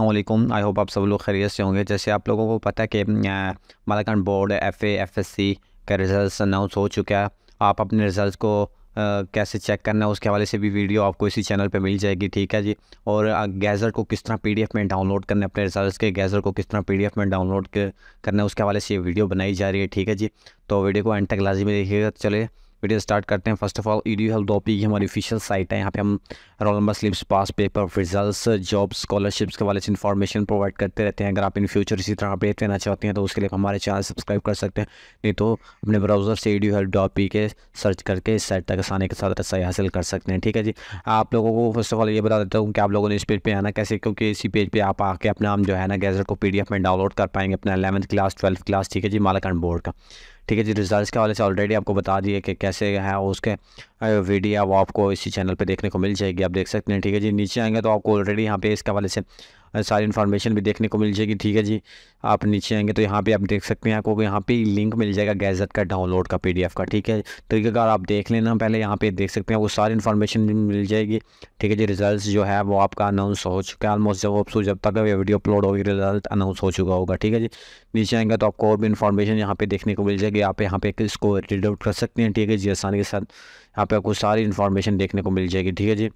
अल्लाम I hope आप सब लोग खरीय से होंगे जैसे आप लोगों को पता है कि Malakand board F F S C का रिज़ल्ट अनाउंस हो चुका है आप अपने रिज़ल्ट को आ, कैसे चेक करना है उसके हवाले से भी वीडियो आपको इसी चैनल पे मिल जाएगी ठीक है जी और गैज़र को किस तरह पीडीएफ में डाउनलोड करना है अपने रिजल्ट के गैज़र को किस तरह पीडीएफ में डाउनलोड करना है उसके हवाले से ये वीडियो बनाई जा रही है ठीक है जी तो वीडियो को एंड तक लाजमी देखिएगा चले वीडियो स्टार्ट करते हैं first of all E D health डॉपी की हमारी ऑफिशियल साइट है यहाँ पे हम roll number slips pass paper results job scholarships के वाले से इन्फॉर्मेशन प्रोवाइड करते रहते हैं अगर आप इन फ्यूचर इसी तरह अपडेट लेना चाहते हैं तो उसके लिए हमारे चैनल सब्सक्राइब कर सकते हैं नहीं तो अपने ब्राउज़र से ई e डी के सर्च करके इस साइट तक आसानी के साथ रसाई हासिल कर सकते हैं ठीक है जी आप लोगों को फर्स्ट ऑफ ऑल ये बता देता हूँ कि आप लोगों ने इस पेज पर पे आना कैसे क्योंकि इसी पेज पर आप आके अपना हम जो है ना गैजेट को पी में डाउनलोड कर पाएंगे अपना अलेवंथ क्लास ट्वेल्थ क्लास ठीक है जी मालाकंड बोर्ड का ठीक है जी रिजल्ट्स के हवाले से ऑलरेडी आपको बता दिए कि कैसे हैं उसके वीडियो वो आपको इसी चैनल पे देखने को मिल जाएगी आप देख सकते हैं ठीक है जी नीचे आएंगे तो आपको ऑलरेडी यहाँ पे इसके हवाले से सारी इन्फॉर्मेशन भी देखने को मिल जाएगी ठीक है जी आप नीचे आएंगे तो यहाँ पे आप देख सकते हैं आपको यहाँ पे लिंक मिल जाएगा गैजेट का डाउनलोड का पीडीएफ का ठीक है तो अगर आप देख लेना पहले यहाँ पे देख सकते हैं वो सारी इन्फॉर्मेशन मिल जाएगी ठीक है जी रिजल्ट जो है वो आपका अनाउंस हो चुका है ऑलमोस्ट जब सो जब तक ये वीडियो अपलोड होगी रिजल्ट अनाउंस हो चुका होगा ठीक है जी नीचे आएंगे तो आपको और भी इन्फॉर्मेशन यहाँ पे देखने को मिल जाएगी आप यहाँ पे इसको रीड आउट कर सकते हैं ठीक है जी आसानी के साथ यहाँ पे आपको सारी इन्फॉर्मेशन देखने को मिल जाएगी ठीक है जी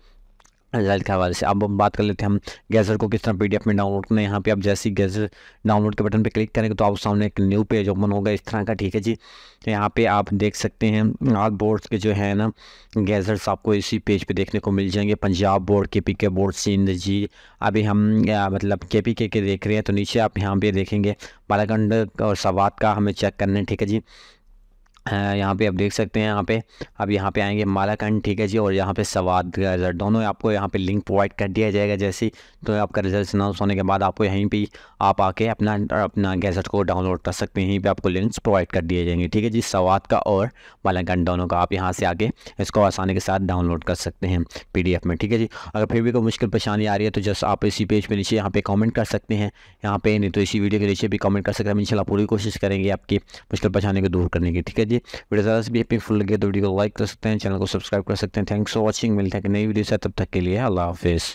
रिजल्ट के हवाले से अब हम बात कर लेते हैं हम गैजर को किस तरह पी में डाउनलोड करना है यहाँ पे आप जैसे ही गैजर डाउनलोड के बटन पे क्लिक करेंगे तो आप सामने एक न्यू पेज ओपन होगा इस तरह का ठीक है जी तो यहाँ पे आप देख सकते हैं आल बोर्ड के जो है ना गैजर्स आपको इसी पेज पे देखने को मिल जाएंगे पंजाब बोर्ड के पी के बोर्ड सिंध जी अभी हम मतलब के पी के के देख रहे हैं तो नीचे आप यहाँ पे देखेंगे बालाखंड और सवाद का हमें चेक करना है ठीक है जी यहाँ पे आप देख सकते हैं यहाँ पे अब यहाँ पे आएंगे मालाकंड ठीक है जी और यहाँ पे सवाद का रिजल्ट दोनों आपको यहाँ पे लिंक प्रोवाइड कर दिया जाएगा जैसे तो आपका रिजल्ट अनाउंस होने के बाद आपको यहीं पे आप आके अपना अपना गैजेट को डाउनलोड कर सकते हैं यहीं पे आपको लिंक्स प्रोवाइड कर दिए जाएंगे ठीक है जी सवाद का और मालाकंड दोनों का आप यहाँ से आके इसको आसानी के साथ डाउनलोड कर सकते हैं पी में ठीक है जी अगर फिर भी कोई मुश्किल परेशानी आ रही है तो जस्ट आप इसी पेज पर नीचे यहाँ पर कॉमेंट कर सकते हैं यहाँ पर नहीं तो इसी वीडियो के नीचे भी कॉमेंट कर सकते हैं इनशाला इन पूरी कोशिश करेंगे आपकी मुश्किल परेशानी को दूर करने की ठीक है जी लगी वीडियो ज़्यादा से भी हेल्पफुल लगे तो वीडियो को लाइक कर सकते हैं चैनल को सब्सक्राइब कर सकते हैं थैंक्स फॉर वॉचिंग मिलते हैं कि नई वीडियो से तब तक के लिए अल्लाह हाफिज़